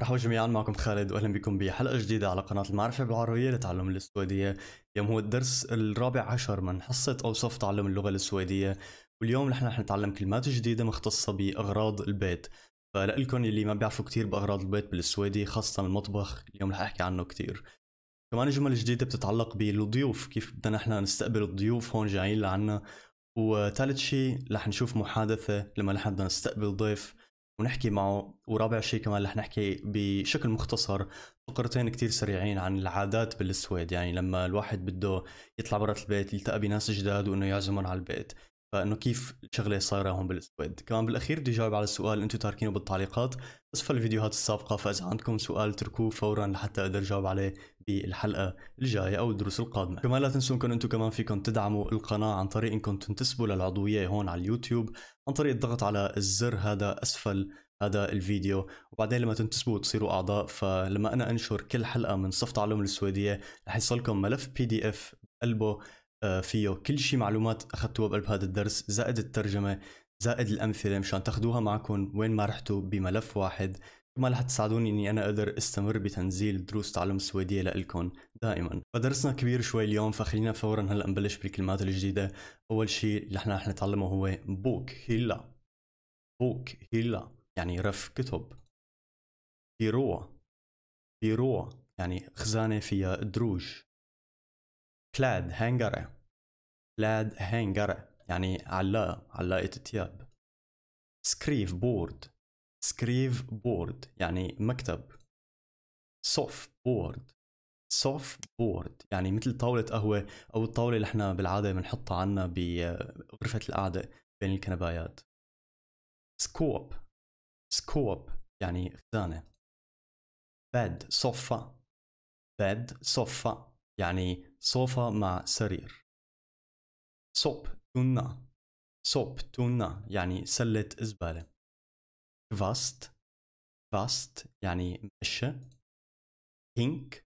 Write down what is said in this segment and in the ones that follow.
مرحبا جميعا معكم خالد واهلا بكم بحلقه جديده على قناه المعرفه بالعربيه لتعلم السويديه اليوم هو الدرس الرابع عشر من حصه اوصاف تعلم اللغه السويديه واليوم نحن رح نتعلم كلمات جديده مختصه باغراض البيت فلكم اللي ما بيعرفوا كثير باغراض البيت بالسويدي خاصه المطبخ اليوم رح احكي عنه كثير كمان جمل جديده بتتعلق بالضيوف كيف بدنا نحن نستقبل الضيوف هون جايين لعنا وثالث شيء رح نشوف محادثه لما نحن بدنا نستقبل ضيف ونحكي معه ورابع شيء كمان رح نحكي بشكل مختصر فقرتين كتير سريعين عن العادات بالسويد يعني لما الواحد بده يطلع برات البيت يلتقى بناس جداد وانه يعزمهم على البيت فانه كيف الشغله صايره هون بالسويد كمان بالاخير بدي جاوب على السؤال انتم تاركينه بالتعليقات اسفل الفيديوهات السابقه فاذا عندكم سؤال اتركوه فورا لحتى اقدر اجاوب عليه بالحلقه الجايه او الدروس القادمه كمان لا تنسوا انكم انتم كمان فيكم تدعموا القناه عن طريق انكم تنتسبوا للعضويه هون على اليوتيوب عن طريق الضغط على الزر هذا اسفل هذا الفيديو وبعدين لما تنتسبوا وتصيروا اعضاء فلما انا انشر كل حلقه من صف تعلم السويديه رح يصلكم ملف بي دي اف قلبه آه، فيه كل شيء معلومات اخذتوها بقلب هذا الدرس زائد الترجمه زائد الامثله مشان تاخذوها معكم وين ما رحتوا بملف واحد ما رح تساعدوني اني انا اقدر استمر بتنزيل دروس تعلم السويديه لإلكم دائما فدرسنا كبير شوي اليوم فخلينا فورا هلا نبلش بالكلمات الجديده اول شيء اللي احنا رح نتعلمه هو بوك هيلا بوك هيلا يعني رف كتب بيروا بيروا يعني خزانه فيها دروج كلاد هانجره لاد هانجر يعني علاقة علاقة تياب سكريف بورد سكريف بورد يعني مكتب سوف بورد سوف بورد يعني مثل طاولة قهوة أو الطاولة اللي احنا بالعادة بنحطها عنا بغرفة القعدة بين الكنبايات سكوب سكوب يعني خزانة بد صفة بد صفة يعني صوفة مع سرير صوب تونا صوب تونا يعني سلة زبالة. كفاست كفاست يعني مشة. هينك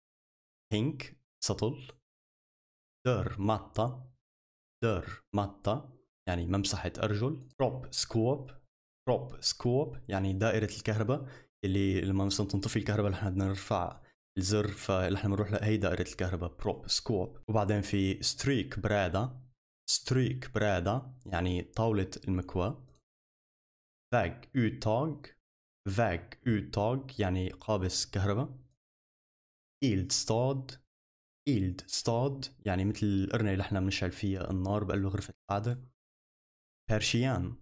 هينك سطل. دير ماتا دير ماتا يعني ممسحة أرجل. روب سكوب روب سكوب يعني دائرة الكهرباء اللي لما مثلا تنطفي الكهرباء نحن بدنا نرفع الزر فنحن بنروح لهي دائرة الكهرباء بروب سكوب وبعدين في ستريك برادة Stryk bräda, يعني طاولة المكواة. Väg uttag, väg uttag يعني قابس كهرباء. Eldstad, eldstad يعني مثل القرنة اللي احنا بنشعل فيها النار بقول له غرفة القعدة. Pershian,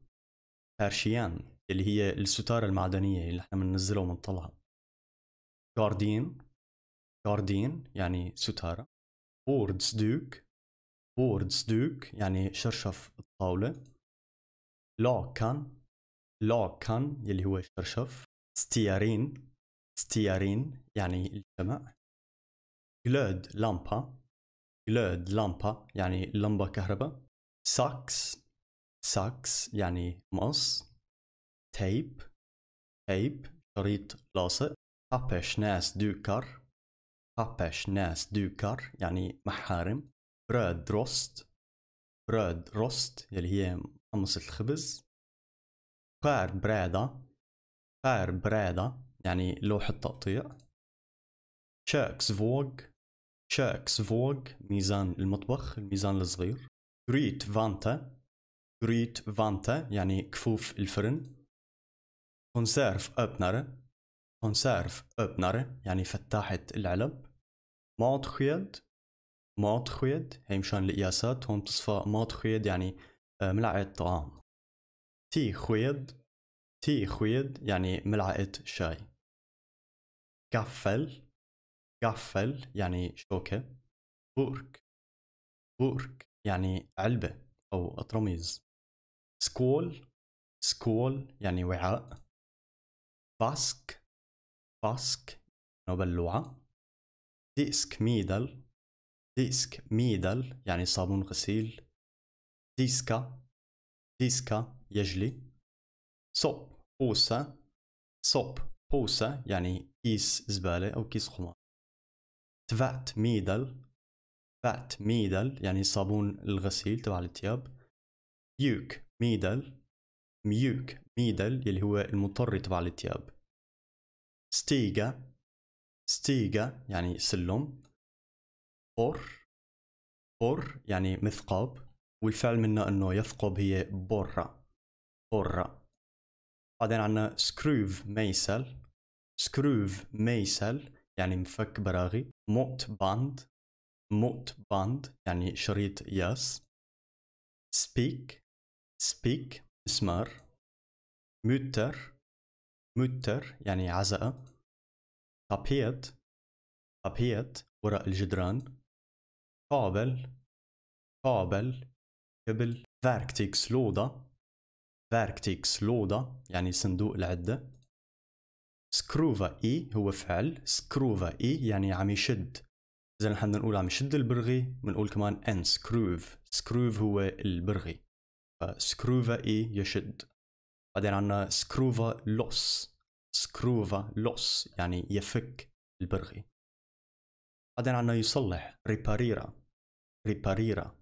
pershian اللي هي الستارة المعدنية اللي احنا بننزلها وبنطلعها. Gardin, gardin يعني ستارة. Bordsduk, بوردز دوك يعني شرشف الطاولة لوكان لوكان يلي هو الشرشف ستيارين ستيارين يعني الجمع جلود لامبا جلود لامبا يعني لمبة كهرباء ساكس ساكس يعني مقص تيب تيب شريط لاصق هابش ناس دوكر هابش ناس دوكر يعني محارم براد روست براد روست اللي هي قمصة الخبز قار برادا قار برادا يعني لوحة تقطيع شاكس فوغ شاكس فوغ ميزان المطبخ الميزان الصغير جريت فانتا جريت فانتا يعني كفوف الفرن كونسيرف أبنر كونسيرف أبنر يعني فتاحة العلب ماتخيد مات خويد هي مشان القياسات هون بتصفى مات خويد يعني اه، ملعقة طعام تي خويد تي خويد يعني ملعقة شاي قفل قفل يعني شوكة بورك بورك يعني علبة أو أطرميز سكول سكول يعني وعاء باسك باسك بلوعة ديسك ميدل ديسك ميدل يعني صابون غسيل ديسكا ديسكا يجلي صوب بوسة صوب بوسة يعني كيس زبالة أو كيس قماش تفعت ميدل فات ميدل يعني صابون الغسيل تبع الثياب ميوك ميدل ميوك ميدل اللي هو المطر تبع الثياب ستيغا ستيغا يعني سلم بور بور يعني مثقاب والفعل منا انه يثقب هي بورا بورا بعدين عنا سكروف ميسل سكروف ميسل يعني مفك براغي موت باند موت باند يعني شريط ياس سبيك سبيك مسمار متر متر يعني عزقة تابيت تابيت ورق الجدران kabel, kabel, kabel, verktygslåda, verktygslåda يعني صندوق العدة سكروفا اي هو فعل سكروفا اي يعني عم يشد إذا نحن نقول عم يشد البرغي بنقول كمان ان سكروف سكروف هو البرغي فسكروفا اي يشد بعدين عنا سكروفا لوس سكروفا لوس يعني يفك البرغي بعدين عنا يصلح ريباريرا ريباريرا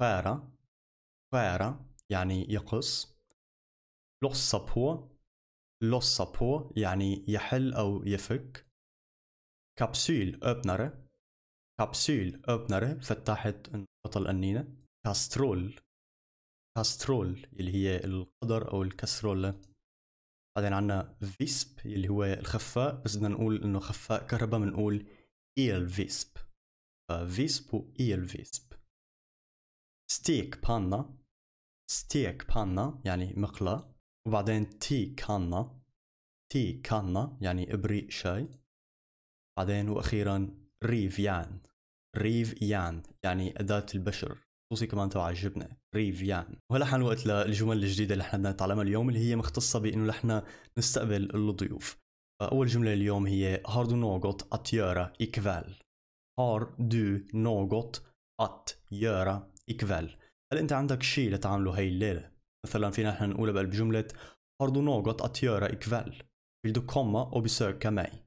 فارا فارا يعني يقص لوس سابور لوس سابور يعني يحل أو يفك كابسول أبنرة كابسول أبنرة فتحة نقطة الأنينة كاسترول كاسترول اللي هي القدر أو الكسرولة بعدين عنا فيسب اللي هو الخفاء بس بدنا نقول إنه خفاء كهرباء بنقول إيل فيسب Äh, visp och elvisp stekpanna stekpanna يعني مقلاة وبعدين تي كانا تي كانا يعني ابريق شاي بعدين واخيرا ريفيان ريفيان يعني اداة البشر خصوصي كمان تبع الجبنه ريفيان وهلا حان الوقت للجمل الجديده اللي احنا بدنا نتعلمها اليوم اللي هي مختصه بانه نحن نستقبل الضيوف فاول جمله اليوم هي هاردو نوغوت اتيارا ايكفال har du något att göra ikväll? هل انت عندك شيء لتعمله هاي الليلة؟ مثلا فينا احنا نقولها بالجملة Har du något att göra ikväll? Vill du komma och besöka mig?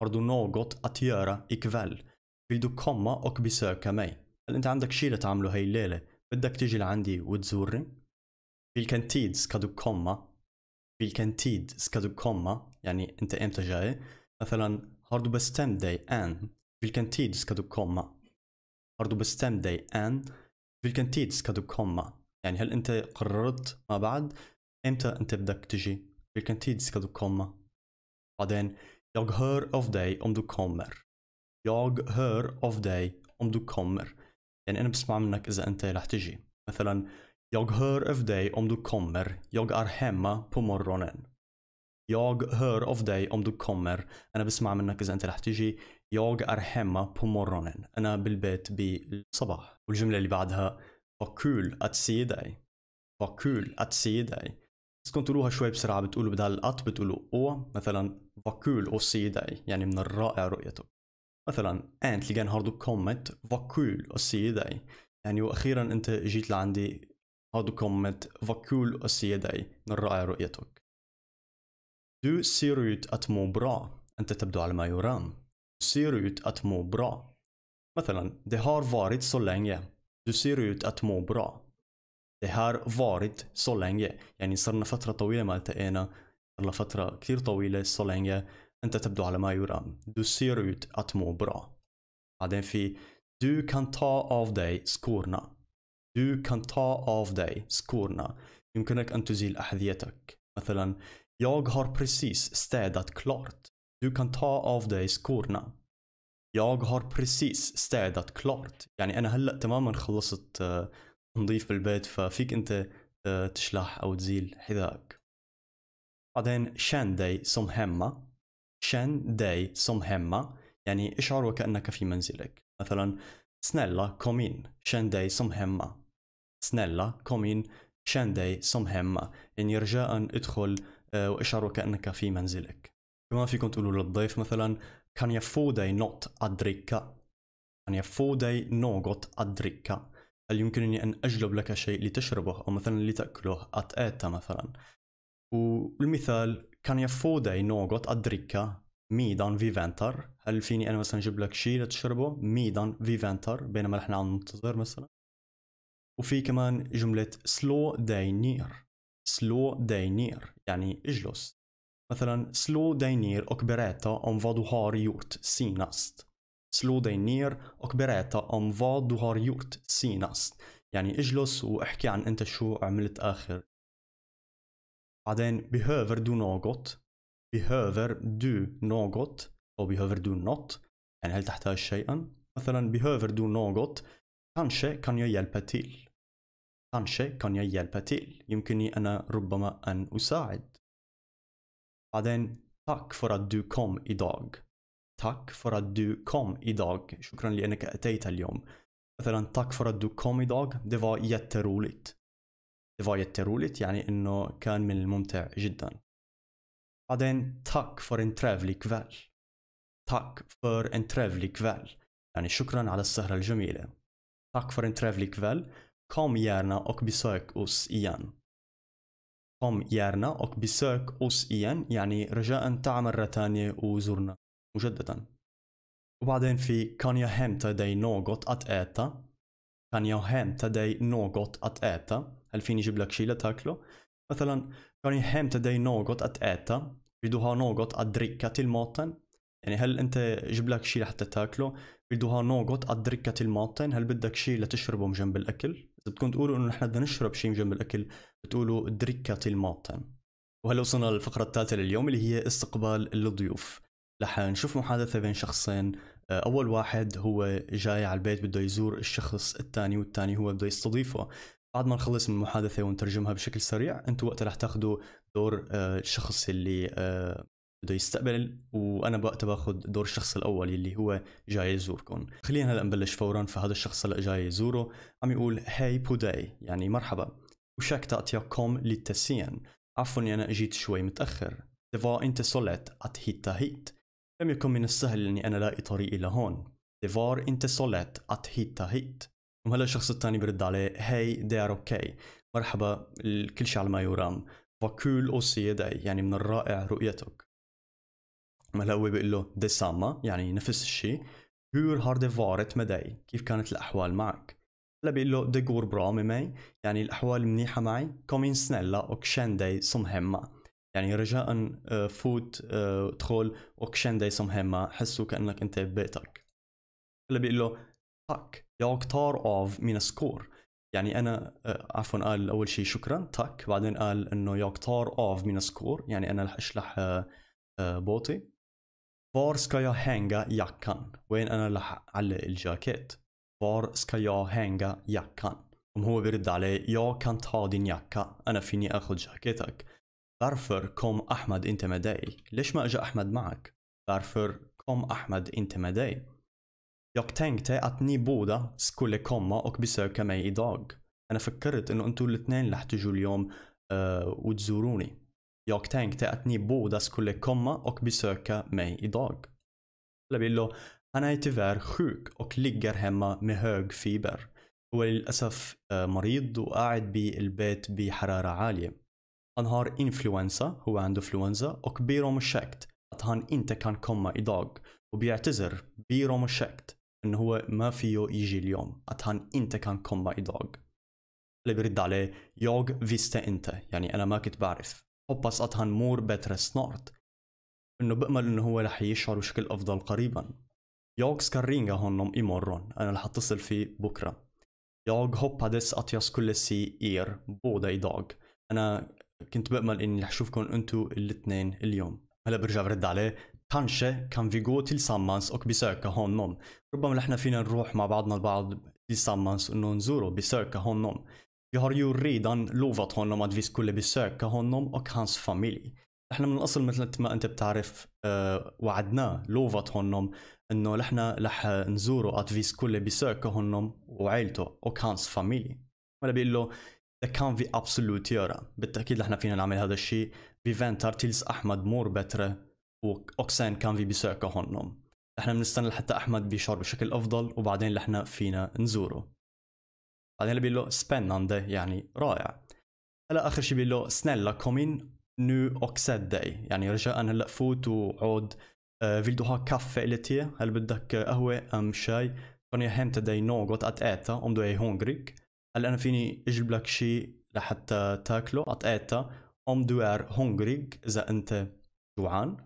Har du något att göra ikväll? Vill du komma och besöka mig? هل انت عندك شيء لتعمله هاي الليلة؟ بدك تيجي لعندي وتزورني؟ Vilken tid ska du komma? Vilken tid ska du komma? يعني انت امتى جاي؟ مثلا Har du bestämt dig än? Vilken tid ska du komma? Har du bestämt dig än? Vilken tid ska du komma? يعني هل أنت قررت ما بعد إمتى أنت بدك تجي؟ Vilken tid ska du komma? بعدين Jag hör av dig om du kommer. Jag hör av dig om du kommer. يعني أنا بسمع منك إذا أنت رح تجي. مثلا Jag hör av dig om du kommer. Jag är hemma på morgonen. Jag hör av dig om du kommer. أنا بسمع منك إذا أنت رح تجي. Jag är hemma på morgonen. أنا بالبيت بالصباح. والجملة اللي بعدها Vad kul att se dig. Vad kul att se dig. بس تقولوها شوي بسرعة بتقولوا بدال att بتقولوا او مثلا Vad kul att se dig. يعني من الرائع رؤيتك. مثلا أنت اللي كان هاردو كومت Vad kul att se dig. يعني وأخيرا أنت جيت لعندي du kommit. Vad kul att se dig. من الرائع رؤيتك. Du ser ut att må bra. أنت تبدو على ما يرام. ser ut att må bra. det har varit så länge. Du ser ut att må bra. Det har varit så länge. يعني صرنا فترة طويلة مالتها أنا صرنا فترة كثير طويلة så länge. أنت تبدو على ما يرام. Du ser ut att må bra. بعدين في Du kan ta av dig skorna. Du kan ta av dig skorna. يمكنك أن تزيل أحذيتك. Jag har precis städat klart. Du kan ta av dig skorna. Jag har precis städat klart يعني أنا هلأ تماما خلصت آه، تنظيف بالبيت ففيك أنت آه، تشلح أو تزيل حذائك بعدين شان داي سم هما شان داي سم هما يعني اشعر وكأنك في منزلك مثلا سنيلا كومين شان داي dig som سنيلا كومين شان داي känn dig يعني رجاء ادخل آه، واشعر وكأنك في منزلك. كمان فيكم تقولوا للضيف مثلا Kan jag få dig något att dricka? Kan jag få dig något att dricka? هل يمكنني أن أجلب لك شيء لتشربه أو مثلا لتأكله att äta مثلا والمثال kan jag få dig något att dricka medan vi väntar هل فيني أنا مثلا أجيب لك شيء لتشربه medan vi väntar بينما نحن عم ننتظر مثلا وفي كمان جملة slow dig ner slow dig ner يعني اجلس مثلا slå dig ner och berätta om vad du har gjort senast. Slå dig ner och berätta om vad du har gjort senast. يعني اجلس واحكي عن انت شو عملت اخر. بعدين behöver du något? Behöver du något? Och behöver du något? يعني هل تحتاج شيئا؟ مثلا behöver du något? Kanske kan jag hjälpa till. Kanske kan jag hjälpa till. يمكنني أنا ربما أن أساعد. Aden, tack för att du kom idag. Tack för att du kom idag. شكرا لأنك أتيت اليوم. tack för att du kom idag. Det var jätteroligt. Det var jätteroligt يعني إنه كان من الممتع جدا. بعدين tack för en trevlig kväll. Tack för en trevlig kväll. يعني شكرا على السهرة الجميلة. Tack för en trevlig kväll. Kom gärna och besök oss igen. كوم يارنا اوك بيسيرك اوس ايان يعني رجاء تعا مرة تانية وزورنا مجددا وبعدين في كانيا هم تدي نوغوت ات اتا كان يا هم تدي نوغوت ات اتا هل فيني جيب لك شي لتاكله مثلا كان يا هم تدي نوغوت ات اتا بدوها نوغوت ادريكا الموطن يعني هل انت جيب لك شي لحتى تاكله بدوها نوغوت ادريكا الموطن هل بدك شي لتشربه جنب الاكل بدكم تقولوا انه نحن بدنا نشرب شيء جنب الاكل بتقولوا دريكا الماطن وهلا وصلنا للفقره الثالثه لليوم اللي هي استقبال الضيوف رح نشوف محادثه بين شخصين آه، اول واحد هو جاي على البيت بده يزور الشخص الثاني والثاني هو بده يستضيفه بعد ما نخلص من المحادثه ونترجمها بشكل سريع انتم وقتها رح تاخذوا دور آه، الشخص اللي آه، بده يستقبل وانا بوقتها باخذ دور الشخص الاول يلي هو جاي يزوركم خلينا هلا نبلش فورا فهذا الشخص هلا جاي يزوره عم يقول هاي بوداي يعني مرحبا وشاك تاتيا كوم للتسين عفوا انا اجيت شوي متاخر دفا انت صلت ات هيت هيت لم يكن من السهل اني انا لاقي طريقي لهون ديفار انت صلت ات هيت هيت وهلا الشخص الثاني برد عليه هاي دير اوكي مرحبا كل شيء على ما يرام وكول اوسي يعني من الرائع رؤيتك هلا هو بيقول له ساما يعني نفس الشيء Hur هارد فارت مداي كيف كانت الأحوال معك؟ هلا بيقول له دي غور bra ماي يعني الأحوال منيحة معي كومين in اوكشن داي känn يعني رجاء آه، فوت ادخل آه، اوكشن داي سم هما حسوا كانك انت ببيتك هلا بيقول له تاك يا تار اوف من سكور يعني انا آه، عفوا قال اول شيء شكرا تاك بعدين قال انه يا تار اوف من سكور يعني انا رح اشلح بوطي Var ska jag hänga jackan? وين أنا راح أعلق الجاكيت؟ Var ska jag hänga jackan? Om هو بيرد عليه jag kan ta din jacka أنا فيني أخذ جاكيتك Varför kom أحمد inte med dig? ليش ما أجا أحمد معك؟ Varför kom Ahmed inte med dig? Jag tänkte att ni båda skulle komma och besöka mig idag. أنا فكرت إنه أنتوا الاثنين رح تجوا اليوم uh, وتزوروني. Jag tänkte att ni båda skulle komma och besöka mig idag. Labillo, han är tyvärr sjuk och ligger hemma med hög fiber. Eh, han har influensa, هو influensa och ber om ursäkt att han inte kan komma idag. وبيعتذر ber om ursäkt ان هو ما فيه يجي att han inte kan komma idag. اللي jag visste inte يعني أنا ما كنت hoppas att han mår bättre snart. Inne بأمل إنه هو رح يشعر بشكل أفضل قريبا. Jag ska ringa honom imorgon. أنا رح أتصل فيه بكرة. Jag hoppades att jag skulle se er båda idag. أنا كنت بأمل إني رح أشوفكم أنتو الاثنين اليوم. هلا برجع برد عليه Kanske kan vi gå tillsammans och besöka honom. ربما نحن فينا نروح مع بعضنا البعض tillsammans och نزوره besöka honom. Jag har ju redan lovat honom att vi skulle besöka honom och hans familj. احنا من الاصل مثل ما انت بتعرف أه وعدناه لوفت هونم انه نحن رح نزوره اتفيس كل بيساكا هونم وعيلته وكانس فاميلي ولا بيقول له ذا كان في ابسولوت يورا بالتاكيد نحن فينا نعمل هذا الشيء فيفان تارتيلز احمد مور بتره واوكسان كان في بيساكا هونم نحن بنستنى لحتى احمد بيشعر بشكل افضل وبعدين نحن فينا نزوره بعدين blir له spännande يعني رائع هلا اخر شيء بيقول له snälla kom in nu och sätt dig يعني رجاء هلا فوت وعود vill du ha kaffe eller te هل بدك قهوة أم شاي kan jag hämta dig något att äta om du är hungrig هل أنا فيني أجيب لك شيء لحتى تاكله att äta om du är hungrig إذا أنت جوعان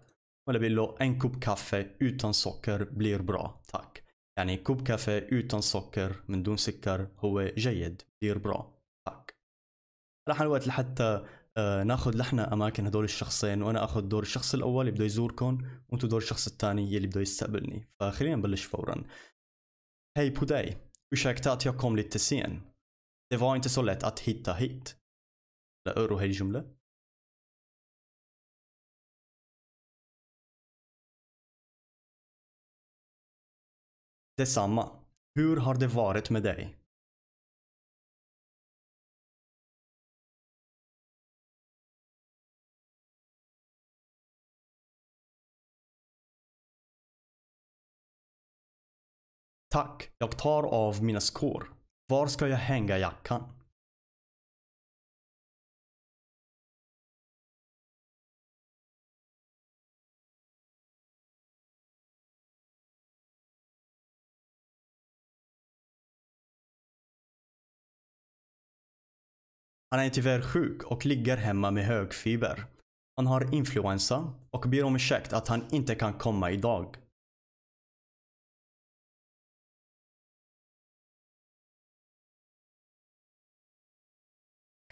ولا بيقول له en kopp kaffe utan socker blir bra tack يعني كوب كافيه يوتن سكر من دون سكر هو جيد دير برا فاك رح الوقت لحتى آه، ناخذ لحنا اماكن هدول الشخصين وانا اخذ دور الشخص الاول اللي بده يزوركم وانتم دور الشخص الثاني اللي بده يستقبلني فخلينا نبلش فورا هاي بوداي ursäkta jag kom lite تسولت ات هيت تا هيت lätt att لا هاي الجملة. Detsamma. Hur har det varit med dig? Tack, jag tar av mina skor. Var ska jag hänga jackan? Han är tyvärr sjuk och ligger hemma med hög feber. Han har influensa och ber om ursäkt att han inte kan komma idag.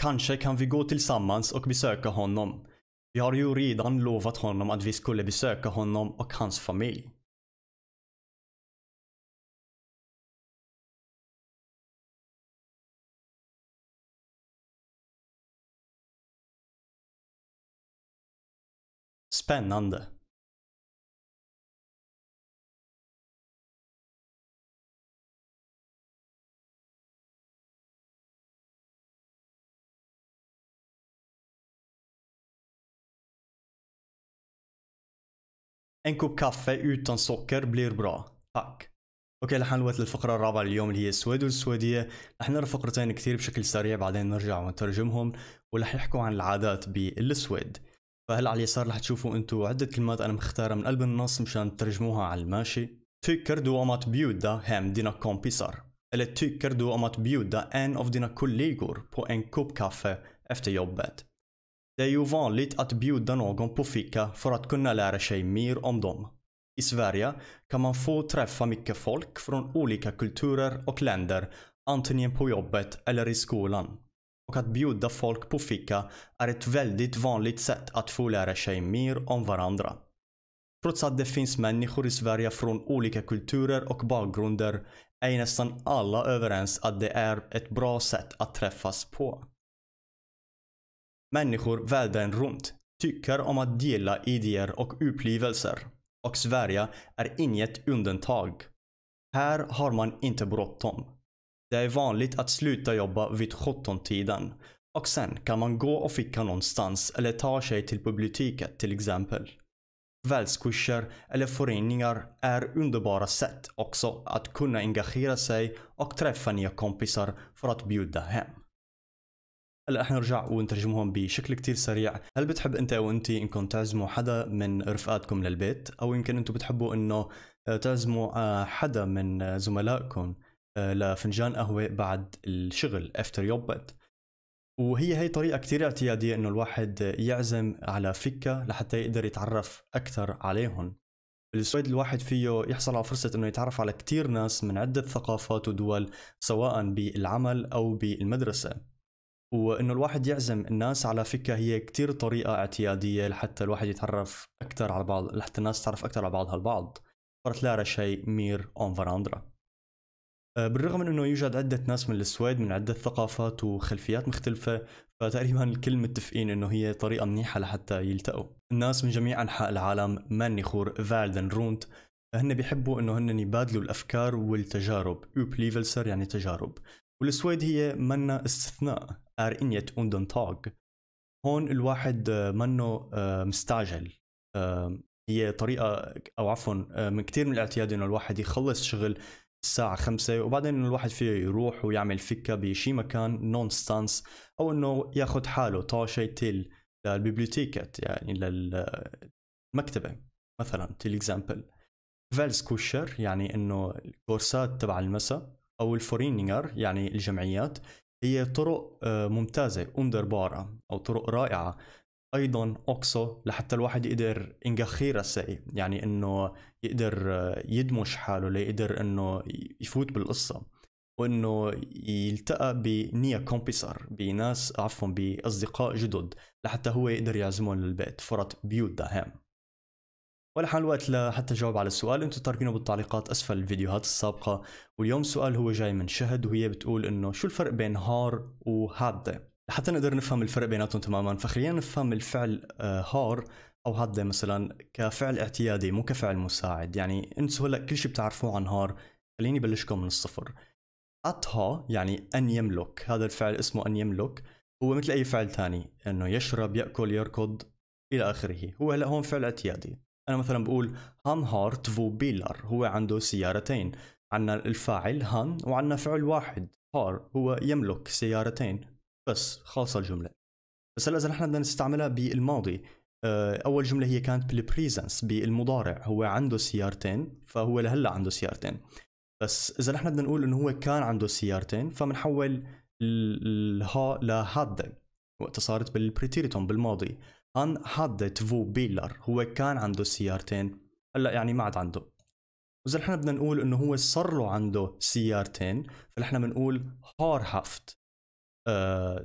Kanske kan vi gå tillsammans och besöka honom. Vi har ju redan lovat honom att vi skulle besöka honom och hans familj. Spännande En kopp kaffe utan socker blir bra tack اوكي رح نلوت للفقرة الرابعة اليوم اللي هي السويد والسويدية رح نرى فقرتين كثير بشكل سريع بعدين نرجع ونترجمهم ورح يحكوا عن العادات بالسويد فهلا على اليسار رح تشوفوا انتو عدة كلمات انا مختارها من قلب النص مشان ترجموها على الماشي Tycker du om att bjuda hem dina kompisar? Eller tycker du om att bjuda en av dina kollegor på en kopp kaffe efter jobbet? Det är ju vanligt att bjuda någon på fika för att kunna lära sig mer om dem. I Sverige kan man få träffa mycket folk från olika kulturer och länder antingen på jobbet eller i skolan. Och att bjuda folk på fika är ett väldigt vanligt sätt att få lära sig mer om varandra. Trots att det finns människor i Sverige från olika kulturer och bakgrunder är nästan alla överens att det är ett bra sätt att träffas på. Människor världen runt tycker om att dela idéer och upplevelser. Och Sverige är inget undantag. Här har man inte bråttom. Det är vanligt att sluta jobba vid 17-tiden. Och sen kan man gå och fika någonstans eller ta sig till biblioteket till exempel. Kvällskurser eller föreningar är underbara sätt också att kunna engagera sig och träffa nya kompisar för att bjuda hem. هلا احنا نرجع ونترجمهم بشكل كتير سريع هل بتحب انت او انت انكم تعزموا حدا من رفقاتكم للبيت او يمكن انتم بتحبوا انه تعزموا حدا من زملائكم آه، لفنجان قهوة بعد الشغل افتر يوبت وهي هي طريقة كتير اعتيادية انه الواحد يعزم على فكة لحتى يقدر يتعرف اكثر عليهم بالسويد الواحد فيه يحصل على فرصة انه يتعرف على كتير ناس من عدة ثقافات ودول سواء بالعمل او بالمدرسة وانه الواحد يعزم الناس على فكة هي كتير طريقة اعتيادية لحتى الواحد يتعرف اكثر على بعض لحتى الناس تعرف اكثر على بعضها البعض فرت لارا شيء مير اون فراندرا آه، بالرغم من انه يوجد عده ناس من السويد من عده ثقافات وخلفيات مختلفه فتقريبا الكل متفقين انه هي طريقه منيحه لحتى يلتقوا الناس من جميع انحاء العالم خور فالدن رونت هن بيحبوا انه هن يبادلوا الافكار والتجارب اوبليفلسر يعني تجارب والسويد هي منا استثناء ار انيت اوندن تاغ هون الواحد آه، منه آه، مستعجل هي طريقه او عفوا من كثير من الاعتياد انه الواحد يخلص شغل الساعة خمسة وبعدين انه الواحد فيه يروح ويعمل فكة بشي مكان نون ستانس او انه ياخد حاله طاشة تيل للبيبليوتيكات يعني للمكتبة مثلا تيل اكزامبل فالسكوشر يعني انه الكورسات تبع المساء او الفورينينجر يعني الجمعيات هي طرق آه، ممتازة ومدربارة او طرق رائعة ايضا اوكسو لحتى الواحد يقدر انجخير السعي إيه. يعني انه يقدر يدمج حاله ليقدر انه يفوت بالقصه وانه يلتقى بنيا كومبيسر بناس عفوا باصدقاء جدد لحتى هو يقدر يعزمهم للبيت فرط بيوت دهام حال الوقت لحتى جاوب على السؤال انتم تركينه بالتعليقات اسفل الفيديوهات السابقة واليوم السؤال هو جاي من شهد وهي بتقول انه شو الفرق بين هار وهادة لحتى نقدر نفهم الفرق بيناتهم تماما فخلينا نفهم الفعل آه، هار او هاد مثلا كفعل اعتيادي مو كفعل مساعد يعني انتوا هلا كل شيء بتعرفوه عن هار خليني بلشكم من الصفر أطها يعني أن يملك هذا الفعل اسمه أن يملك هو مثل أي فعل ثاني أنه يشرب يأكل يركض إلى آخره هو هلا هون فعل اعتيادي أنا مثلا بقول هان هارت تفو بيلر هو عنده سيارتين عنا الفاعل هان وعنا فعل واحد هار هو يملك سيارتين بس خالصه الجمله بس هلا اذا نحن بدنا نستعملها بالماضي آه، اول جمله هي كانت بالبريزنس بالمضارع هو عنده سيارتين فهو لهلا عنده سيارتين بس اذا نحن بدنا نقول انه هو كان عنده سيارتين فبنحول الها لهاد وقت صارت بالبريتيريتون بالماضي ان هاد تفو بيلر هو كان عنده سيارتين هلا يعني ما عاد عنده واذا نحن بدنا نقول انه هو صار له عنده سيارتين فنحن بنقول هار هافت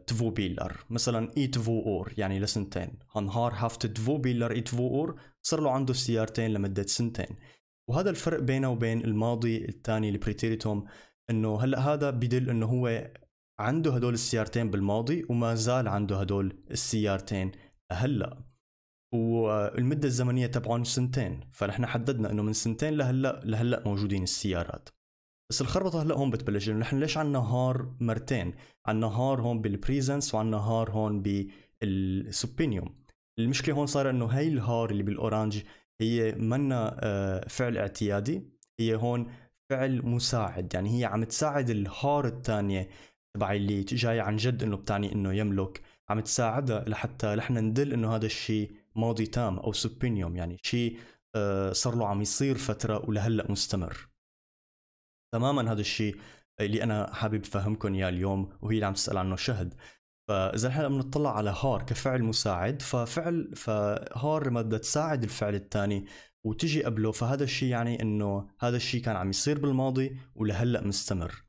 تفو بيلر مثلا اي تفو اور يعني لسنتين هنهار هافت تفو بيلر اي تفو اور صار له عنده سيارتين لمدة سنتين وهذا الفرق بينه وبين الماضي الثاني لبريتيريتوم انه هلا هذا بدل انه هو عنده هدول السيارتين بالماضي وما زال عنده هدول السيارتين هلا والمدة الزمنية تبعهم سنتين فنحن حددنا انه من سنتين لهلا لهلا موجودين السيارات بس الخربطة هلا هون بتبلش انه نحن ليش عنا هار مرتين على النهار هون بالبريزنس وعلى النهار هون بالسوبينيوم المشكله هون صار انه هي الهار اللي بالاورانج هي منا آه، فعل اعتيادي هي هون فعل مساعد يعني هي عم تساعد الهار الثانيه تبع اللي جاي عن جد انه بتعني انه يملك عم تساعدها لحتى نحن ندل انه هذا الشيء ماضي تام او سوبينيوم يعني شيء آه، صار له عم يصير فتره ولهلا مستمر تماما هذا الشيء اللي انا حابب افهمكم اياه اليوم وهي اللي عم تسال عنه شهد فاذا نحن بنطلع على هار كفعل مساعد ففعل فهار لما بدها تساعد الفعل الثاني وتجي قبله فهذا الشيء يعني انه هذا الشيء كان عم يصير بالماضي ولهلا مستمر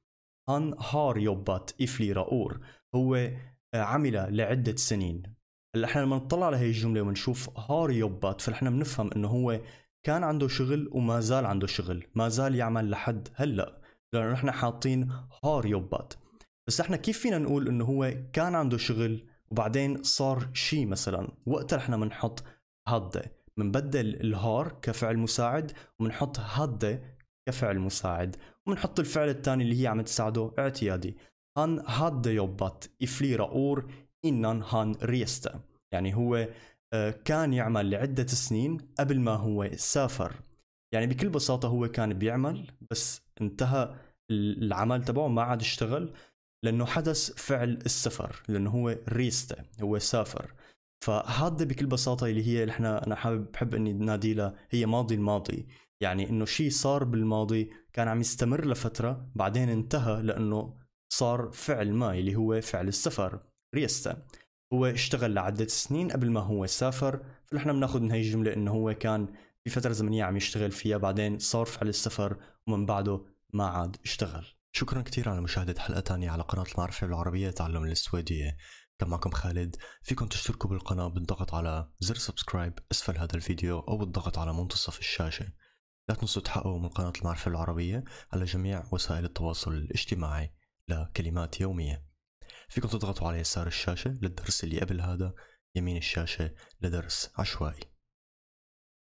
هان هار يوبات إفلي رأور هو عمل لعدة سنين هلا احنا لما نطلع على هي الجملة ونشوف هار يوبات فنحن بنفهم انه هو كان عنده شغل وما زال عنده شغل ما زال يعمل لحد هلأ لانه نحن حاطين هار يوبات بس احنا كيف فينا نقول انه هو كان عنده شغل وبعدين صار شيء مثلا وقتها احنا بنحط هاد بنبدل الهار كفعل مساعد وبنحط هاد كفعل مساعد وبنحط الفعل الثاني اللي هي عم تساعده اعتيادي هان هاد يوبات افليرا اور انان هان ريستا يعني هو آه، كان يعمل لعدة سنين قبل ما هو سافر يعني بكل بساطه هو كان بيعمل بس انتهى العمل تبعه ما عاد اشتغل لانه حدث فعل السفر لانه هو ريستا هو سافر فهذا بكل بساطه اللي هي اللي احنا انا حابب بحب اني ناديلها هي ماضي الماضي يعني انه شيء صار بالماضي كان عم يستمر لفتره بعدين انتهى لانه صار فعل ما اللي هو فعل السفر ريستا هو اشتغل لعدة سنين قبل ما هو سافر فنحن بناخذ من هي الجملة انه هو كان في فترة زمنية عم يشتغل فيها بعدين صار فعل السفر ومن بعده ما عاد اشتغل شكرا كثير على مشاهدة حلقة تانية على قناة المعرفة بالعربية تعلم السويدية كان معكم خالد فيكم تشتركوا بالقناة بالضغط على زر سبسكرايب أسفل هذا الفيديو أو بالضغط على منتصف الشاشة لا تنسوا تحققوا من قناة المعرفة العربية على جميع وسائل التواصل الاجتماعي لكلمات يومية فيكم تضغطوا على يسار الشاشة للدرس اللي قبل هذا يمين الشاشة لدرس عشوائي